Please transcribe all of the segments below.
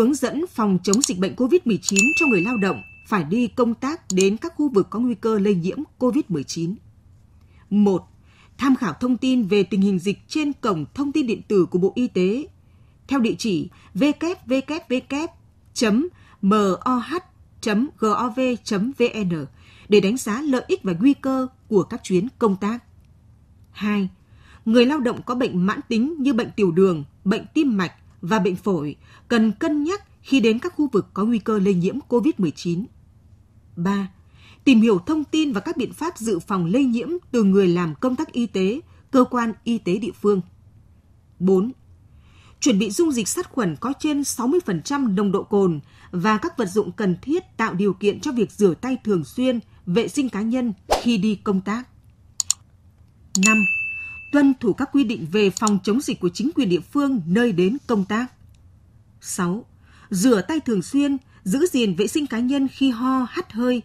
hướng dẫn phòng chống dịch bệnh COVID-19 cho người lao động phải đi công tác đến các khu vực có nguy cơ lây nhiễm COVID-19. 1. Tham khảo thông tin về tình hình dịch trên cổng thông tin điện tử của Bộ Y tế theo địa chỉ www.moh.gov.vn để đánh giá lợi ích và nguy cơ của các chuyến công tác. 2. Người lao động có bệnh mãn tính như bệnh tiểu đường, bệnh tim mạch, và bệnh phổi cần cân nhắc khi đến các khu vực có nguy cơ lây nhiễm COVID-19. 3. Tìm hiểu thông tin và các biện pháp dự phòng lây nhiễm từ người làm công tác y tế, cơ quan y tế địa phương. 4. Chuẩn bị dung dịch sát khuẩn có trên 60% nồng độ cồn và các vật dụng cần thiết tạo điều kiện cho việc rửa tay thường xuyên, vệ sinh cá nhân khi đi công tác. 5 tuân thủ các quy định về phòng chống dịch của chính quyền địa phương nơi đến công tác. 6. Rửa tay thường xuyên, giữ gìn vệ sinh cá nhân khi ho, hắt hơi,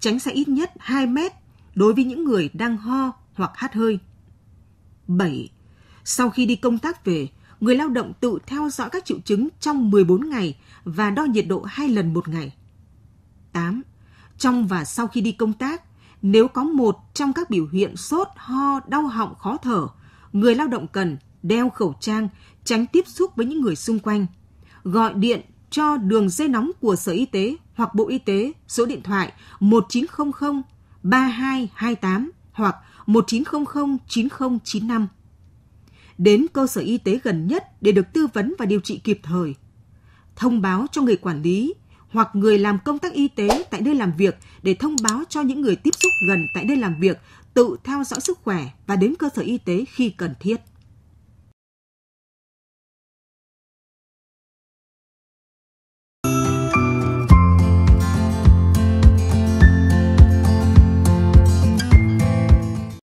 tránh xa ít nhất 2 mét đối với những người đang ho hoặc hắt hơi. 7. Sau khi đi công tác về, người lao động tự theo dõi các triệu chứng trong 14 ngày và đo nhiệt độ 2 lần một ngày. 8. Trong và sau khi đi công tác, nếu có một trong các biểu hiện sốt, ho, đau họng, khó thở, người lao động cần đeo khẩu trang, tránh tiếp xúc với những người xung quanh. Gọi điện cho đường dây nóng của Sở Y tế hoặc Bộ Y tế số điện thoại 1900 3228 hoặc 1900 9095. Đến cơ sở y tế gần nhất để được tư vấn và điều trị kịp thời. Thông báo cho người quản lý, hoặc người làm công tác y tế tại nơi làm việc để thông báo cho những người tiếp xúc gần tại nơi làm việc tự theo dõi sức khỏe và đến cơ sở y tế khi cần thiết.